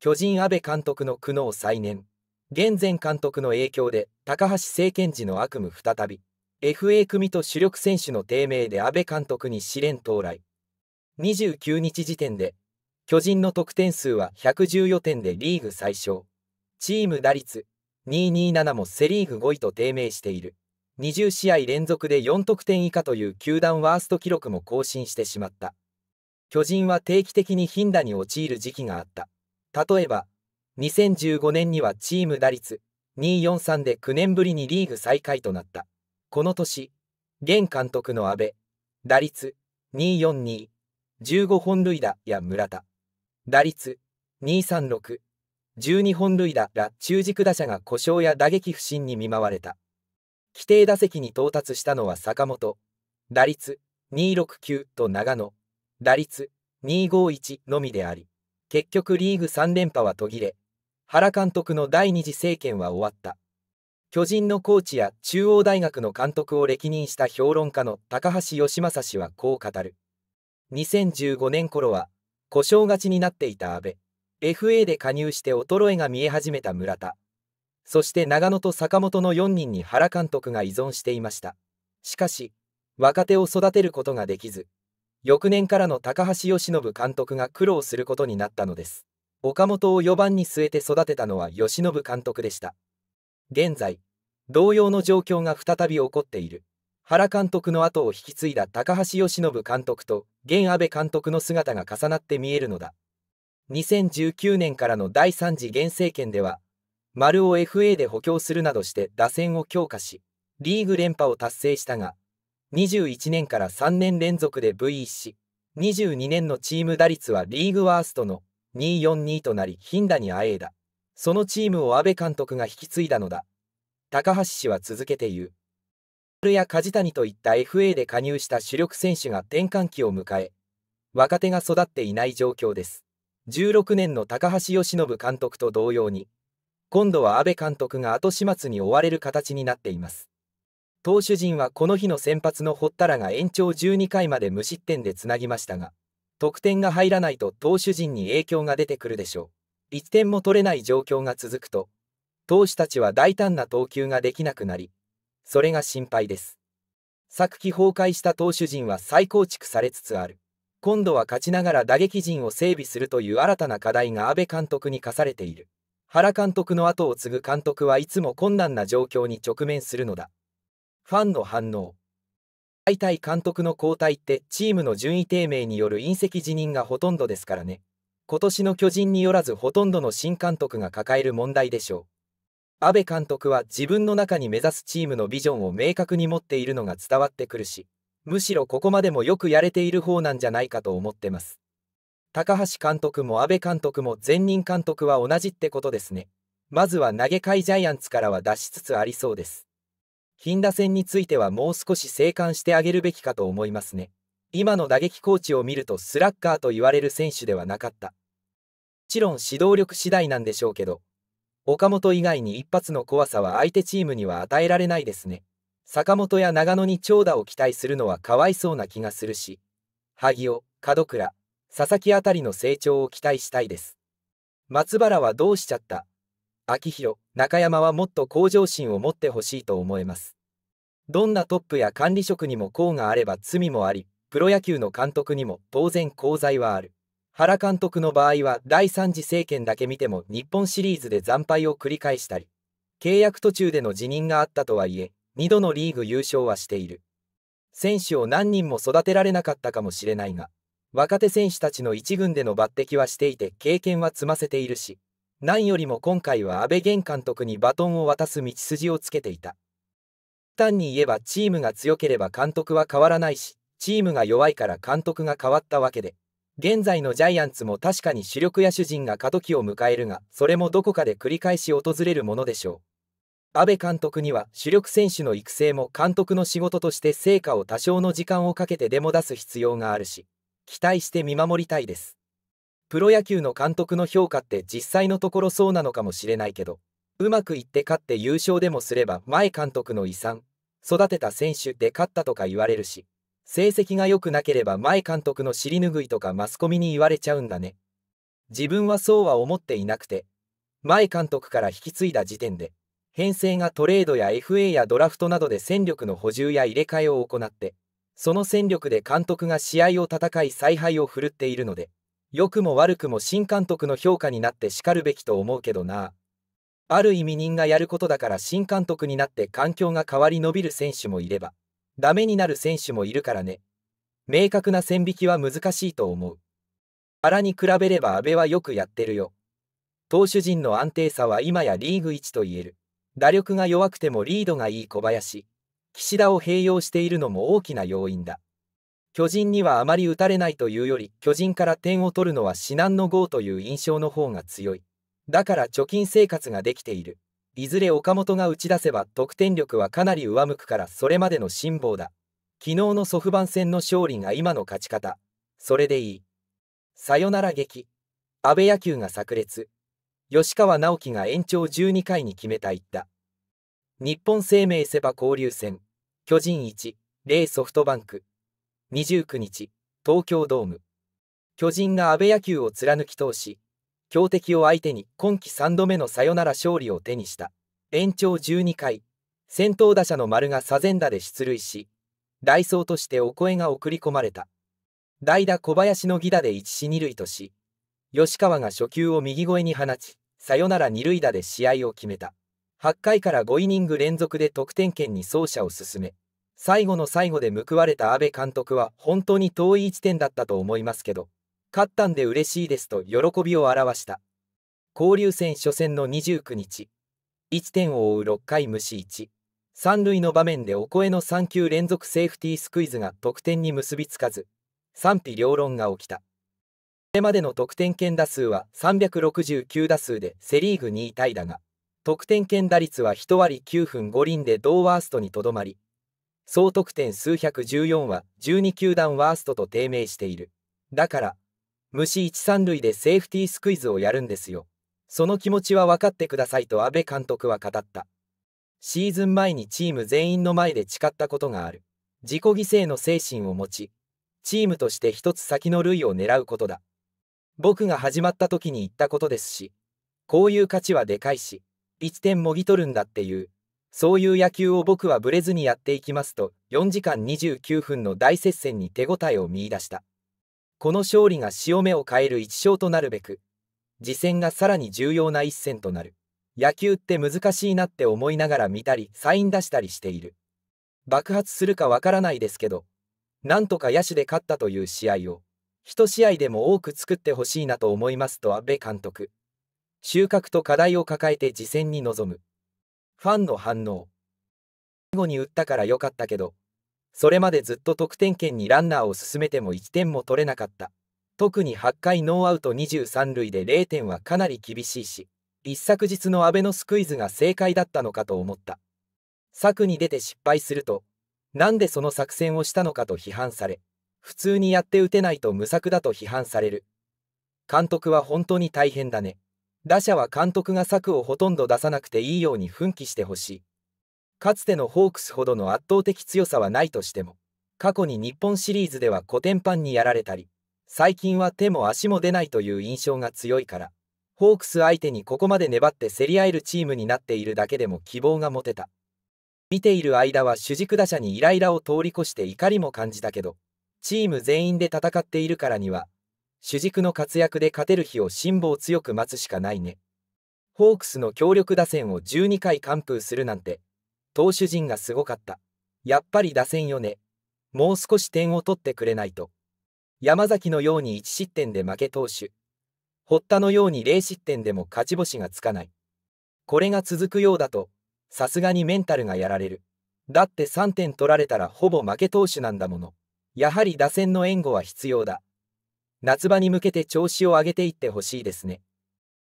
巨人安倍監督の苦悩再燃。現前監督の影響で、高橋政権時の悪夢再び。FA 組と主力選手の低迷で安倍監督に試練到来。29日時点で、巨人の得点数は114点でリーグ最小。チーム打率227もセ・リーグ5位と低迷している。20試合連続で4得点以下という球団ワースト記録も更新してしまった。巨人は定期的に貧打に陥る時期があった。例えば、2015年にはチーム打率243で9年ぶりにリーグ最下位となった。この年、現監督の阿部、打率242、15本塁打や村田、打率236、12本塁打ら中軸打者が故障や打撃不振に見舞われた。規定打席に到達したのは坂本、打率269と長野、打率251のみであり、結局リーグ3連覇は途切れ、原監督の第二次政権は終わった。巨人のコーチや中央大学の監督を歴任した評論家の高橋義正氏はこう語る。2015年頃は、故障勝ちになっていた阿部、FA で加入して衰えが見え始めた村田、そして長野と坂本の4人に原監督が依存していました。しかし、若手を育てることができず、翌年からの高橋由伸監督が苦労することになったのです。岡本を4番に据えて育てたのは由伸監督でした。現在、同様の状況が再び起こっている。原監督の後を引き継いだ高橋由伸監督と現安倍監督の姿が重なって見えるのだ。2019年からの第3次現政権では、丸を FA で補強するなどして打線を強化し、リーグ連覇を達成したが、21年から3年連続で V1 し、22年のチーム打率はリーグワーストの242となり、ヒンダにあえいだ。そのチームを安倍監督が引き継いだのだ。高橋氏は続けて言う。ルや梶谷といった FA で加入した主力選手が転換期を迎え、若手が育っていない状況です。16年の高橋由伸監督と同様に、今度は安倍監督が後始末に追われる形になっています。投手陣はこの日の先発の堀田らが延長12回まで無失点でつなぎましたが、得点が入らないと投手陣に影響が出てくるでしょう。1点も取れない状況が続くと、投手たちは大胆な投球ができなくなり、それが心配です。昨季崩壊した投手陣は再構築されつつある。今度は勝ちながら打撃陣を整備するという新たな課題が阿部監督に課されている。原監督の後を継ぐ監督はいつも困難な状況に直面するのだ。ファンの反応大体監督の交代ってチームの順位低迷による隕石辞任がほとんどですからね今年の巨人によらずほとんどの新監督が抱える問題でしょう阿部監督は自分の中に目指すチームのビジョンを明確に持っているのが伝わってくるしむしろここまでもよくやれている方なんじゃないかと思ってます高橋監督も阿部監督も前任監督は同じってことですねまずは投げ替えジャイアンツからは出しつつありそうです近打戦についてはもう少し静観してあげるべきかと思いますね。今の打撃コーチを見るとスラッガーと言われる選手ではなかった。もちろん指導力次第なんでしょうけど、岡本以外に一発の怖さは相手チームには与えられないですね。坂本や長野に長打を期待するのはかわいそうな気がするし、萩尾、門倉、佐々木あたりの成長を期待したいです。松原はどうしちゃった秋広、中山はもっと向上心を持ってほしいと思います。どんなトップや管理職にも功があれば罪もあり、プロ野球の監督にも当然功罪はある。原監督の場合は第3次政権だけ見ても日本シリーズで惨敗を繰り返したり、契約途中での辞任があったとはいえ、2度のリーグ優勝はしている。選手を何人も育てられなかったかもしれないが、若手選手たちの1軍での抜擢はしていて経験は積ませているし、何よりも今回は阿部玄監督にバトンを渡す道筋をつけていた。単に言えばチームが強ければ監督は変わらないし、チームが弱いから監督が変わったわけで、現在のジャイアンツも確かに主力や主人が過渡期を迎えるが、それもどこかで繰り返し訪れるものでしょう。阿部監督には主力選手の育成も監督の仕事として成果を多少の時間をかけてデモ出す必要があるし、期待して見守りたいです。プロ野球の監督の評価って実際のところそうなのかもしれないけど、うまくいって勝って優勝でもすれば前監督の遺産、育てた選手で勝ったとか言われるし、成績が良くなければ前監督の尻拭いとかマスコミに言われちゃうんだね。自分はそうは思っていなくて、前監督から引き継いだ時点で、編成がトレードや FA やドラフトなどで戦力の補充や入れ替えを行って、その戦力で監督が試合を戦い采配を振るっているので、良くも悪くも新監督の評価になってかるべきと思うけどな。ある意味人がやることだから新監督になって環境が変わり伸びる選手もいれば、ダメになる選手もいるからね。明確な線引きは難しいと思う。原に比べれば阿部はよくやってるよ。投手陣の安定さは今やリーグ1と言える。打力が弱くてもリードがいい小林。岸田を併用しているのも大きな要因だ。巨人にはあまり打たれないというより、巨人から点を取るのは至難の業という印象の方が強い。だから貯金生活ができている。いずれ岡本が打ち出せば得点力はかなり上向くからそれまでの辛抱だ。昨日のソフバン戦の勝利が今の勝ち方。それでいい。さよなら劇。安倍野球が炸裂。吉川直樹が延長12回に決めた言った。日本生命セパ交流戦。巨人1、レイソフトバンク。29日、東京ドーム。巨人が安倍野球を貫き通し、強敵を相手に今季3度目のサヨナラ勝利を手にした。延長12回、先頭打者の丸が左ン打で出塁し、代走としてお声が送り込まれた。代打小林の犠打で1死2塁とし、吉川が初球を右越えに放ち、サヨナラ2塁打で試合を決めた。8回から5イニング連続で得点圏に走者を進め、最後の最後で報われた阿部監督は本当に遠い地点だったと思いますけど、勝ったんで嬉しいですと喜びを表した。交流戦初戦の29日、1点を追う6回無視1、三塁の場面でお声の3球連続セーフティースクイズが得点に結びつかず、賛否両論が起きた。これまでの得点圏打数は369打数でセ・リーグ2位タイだが、得点圏打率は1割9分5厘で同ワーストにとどまり、総得点数114は12球団ワーストと低迷している。だから、虫一三塁でセーフティースクイズをやるんですよ。その気持ちは分かってくださいと安倍監督は語った。シーズン前にチーム全員の前で誓ったことがある。自己犠牲の精神を持ち、チームとして一つ先の類を狙うことだ。僕が始まった時に言ったことですし、こういう価値はでかいし、1点もぎ取るんだっていう、そういう野球を僕はブレずにやっていきますと、4時間29分の大接戦に手応えを見いだした。この勝利が潮目を変える一勝となるべく、次戦がさらに重要な一戦となる。野球って難しいなって思いながら見たり、サイン出したりしている。爆発するかわからないですけど、なんとか野手で勝ったという試合を、一試合でも多く作ってほしいなと思いますと阿部監督。収穫と課題を抱えて次戦に臨む。ファンの反応。最後に打ったから良かったけど、それまでずっと得点圏にランナーを進めても1点も取れなかった。特に8回ノーアウト23塁で0点はかなり厳しいし、一昨日の阿部のスクイズが正解だったのかと思った。策に出て失敗すると、なんでその作戦をしたのかと批判され、普通にやって打てないと無策だと批判される。監督は本当に大変だね。打者は監督が策をほとんど出さなくていいように奮起してほしい。かつてのホークスほどの圧倒的強さはないとしても、過去に日本シリーズではコテンパンにやられたり、最近は手も足も出ないという印象が強いから、ホークス相手にここまで粘って競り合えるチームになっているだけでも希望が持てた。見ている間は主軸打者にイライラを通り越して怒りも感じたけど、チーム全員で戦っているからには、主軸の活躍で勝てる日を辛抱強く待つしかないね。ホークスの強力打線を12回完封するなんて、投手陣がすごかった。やっぱり打線よね。もう少し点を取ってくれないと。山崎のように1失点で負け投手。堀田のように0失点でも勝ち星がつかない。これが続くようだと、さすがにメンタルがやられる。だって3点取られたらほぼ負け投手なんだもの。やはり打線の援護は必要だ。夏場に向けて調子を上げていってほしいですね。